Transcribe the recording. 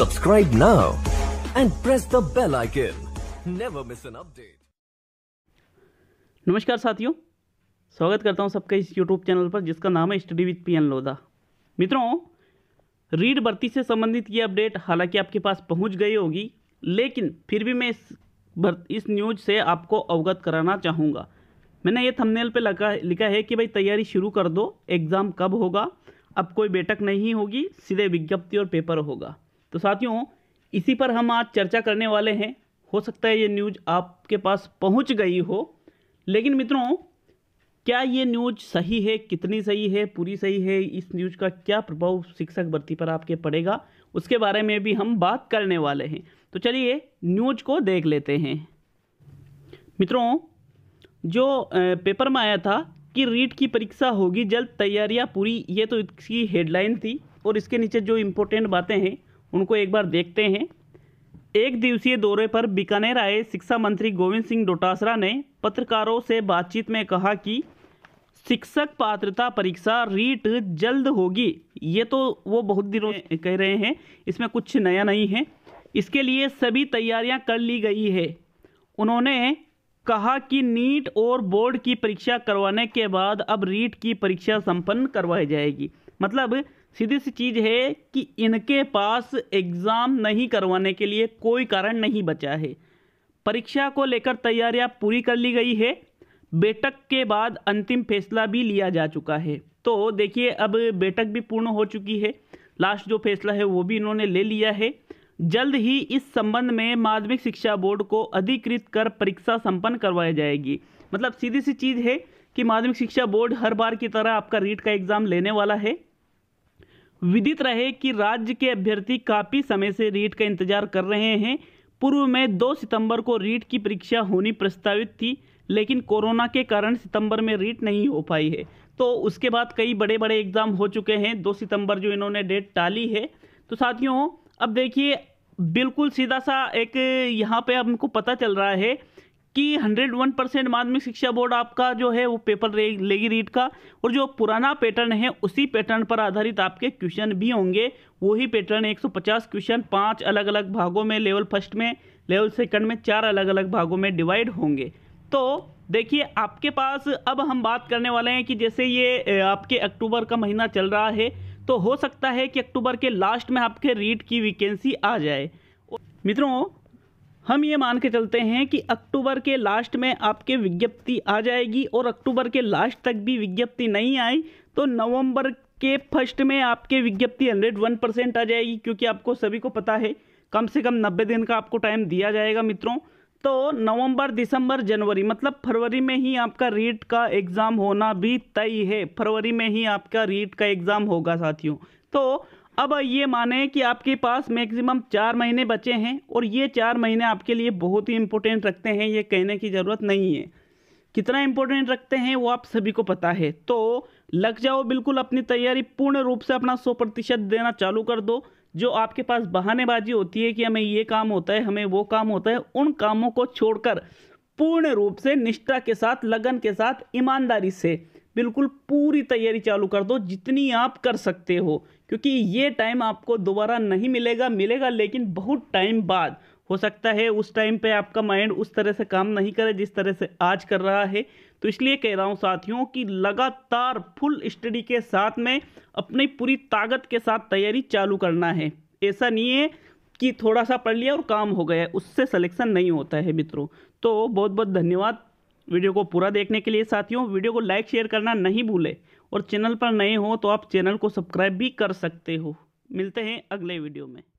Subscribe now and press the bell icon. Never miss an update. नमस्कार साथियों स्वागत करता हूं सबका इस YouTube चैनल पर जिसका नाम है स्टडी विद पीएन लोधा मित्रों रीड भर्ती से संबंधित ये अपडेट हालांकि आपके पास पहुंच गई होगी लेकिन फिर भी मैं इस इस न्यूज से आपको अवगत कराना चाहूँगा मैंने ये थंबनेल पे लगा लिखा है कि भाई तैयारी शुरू कर दो एग्ज़ाम कब होगा अब कोई बैठक नहीं होगी सीधे विज्ञप्ति और पेपर होगा तो साथियों इसी पर हम आज चर्चा करने वाले हैं हो सकता है ये न्यूज आपके पास पहुंच गई हो लेकिन मित्रों क्या ये न्यूज सही है कितनी सही है पूरी सही है इस न्यूज का क्या प्रभाव शिक्षक भर्ती पर आपके पड़ेगा उसके बारे में भी हम बात करने वाले हैं तो चलिए न्यूज को देख लेते हैं मित्रों जो पेपर में आया था कि रीट की परीक्षा होगी जल्द तैयारियां पूरी ये तो इसकी हेडलाइन थी और इसके नीचे जो इम्पोर्टेंट बातें हैं उनको एक बार देखते हैं एक दिवसीय दौरे पर बीकानेर आए शिक्षा मंत्री गोविंद सिंह डोटासरा ने पत्रकारों से बातचीत में कहा कि शिक्षक पात्रता परीक्षा रीट जल्द होगी ये तो वो बहुत दिनों कह रहे हैं इसमें कुछ नया नहीं है इसके लिए सभी तैयारियां कर ली गई है उन्होंने कहा कि नीट और बोर्ड की परीक्षा करवाने के बाद अब रीट की परीक्षा संपन्न करवाई जाएगी मतलब सीधी सी चीज़ है कि इनके पास एग्ज़ाम नहीं करवाने के लिए कोई कारण नहीं बचा है परीक्षा को लेकर तैयारियां पूरी कर ली गई है बैठक के बाद अंतिम फैसला भी लिया जा चुका है तो देखिए अब बैठक भी पूर्ण हो चुकी है लास्ट जो फैसला है वो भी इन्होंने ले लिया है जल्द ही इस संबंध में माध्यमिक शिक्षा बोर्ड को अधिकृत कर परीक्षा संपन्न करवाई जाएगी मतलब सीधी सी चीज़ है कि माध्यमिक शिक्षा बोर्ड हर बार की तरह आपका रीट का एग्ज़ाम लेने वाला है विदित रहे कि राज्य के अभ्यर्थी काफ़ी समय से रीट का इंतजार कर रहे हैं पूर्व में 2 सितंबर को रीट की परीक्षा होनी प्रस्तावित थी लेकिन कोरोना के कारण सितंबर में रीट नहीं हो पाई है तो उसके बाद कई बड़े बड़े एग्ज़ाम हो चुके हैं दो सितंबर जो इन्होंने डेट टाली है तो साथियों अब देखिए बिल्कुल सीधा सा एक यहाँ पे हमको पता चल रहा है कि 101 परसेंट माध्यमिक शिक्षा बोर्ड आपका जो है वो पेपर लेगी रीट का और जो पुराना पैटर्न है उसी पैटर्न पर आधारित आपके क्वेश्चन भी होंगे वही पैटर्न 150 क्वेश्चन पांच अलग अलग भागों में लेवल फर्स्ट में लेवल सेकंड में चार अलग अलग भागों में डिवाइड होंगे तो देखिए आपके पास अब हम बात करने वाले हैं कि जैसे ये आपके अक्टूबर का महीना चल रहा है तो हो सकता है कि अक्टूबर के लास्ट में आपके रीट की वैकेंसी आ जाए मित्रों हम ये मान के चलते हैं कि अक्टूबर के लास्ट में आपके विज्ञप्ति आ जाएगी और अक्टूबर के लास्ट तक भी विज्ञप्ति नहीं आई तो नवंबर के फर्स्ट में आपके विज्ञप्ति हंड्रेड वन परसेंट आ जाएगी क्योंकि आपको सभी को पता है कम से कम नब्बे दिन का आपको टाइम दिया जाएगा मित्रों तो नवंबर दिसंबर जनवरी मतलब फरवरी में ही आपका रीट का एग्ज़ाम होना भी तय है फरवरी में ही आपका रीट का एग्ज़ाम होगा साथियों तो अब ये माने कि आपके पास मैक्सिमम चार महीने बचे हैं और ये चार महीने आपके लिए बहुत ही इम्पोर्टेंट रखते हैं ये कहने की ज़रूरत नहीं है कितना इम्पोर्टेंट रखते हैं वो आप सभी को पता है तो लग जाओ बिल्कुल अपनी तैयारी पूर्ण रूप से अपना सौ प्रतिशत देना चालू कर दो जो आपके पास बहानेबाजी होती है कि हमें ये काम होता है हमें वो काम होता है उन कामों को छोड़कर पूर्ण रूप से निष्ठा के साथ लगन के साथ ईमानदारी से बिल्कुल पूरी तैयारी चालू कर दो जितनी आप कर सकते हो क्योंकि ये टाइम आपको दोबारा नहीं मिलेगा मिलेगा लेकिन बहुत टाइम बाद हो सकता है उस टाइम पे आपका माइंड उस तरह से काम नहीं करे जिस तरह से आज कर रहा है तो इसलिए कह रहा हूँ साथियों कि लगातार फुल स्टडी के साथ में अपनी पूरी ताकत के साथ तैयारी चालू करना है ऐसा नहीं है कि थोड़ा सा पढ़ लिया और काम हो गया उससे सलेक्शन नहीं होता है मित्रों तो बहुत बहुत धन्यवाद वीडियो को पूरा देखने के लिए साथियों वीडियो को लाइक शेयर करना नहीं भूलें और चैनल पर नए हो तो आप चैनल को सब्सक्राइब भी कर सकते हो मिलते हैं अगले वीडियो में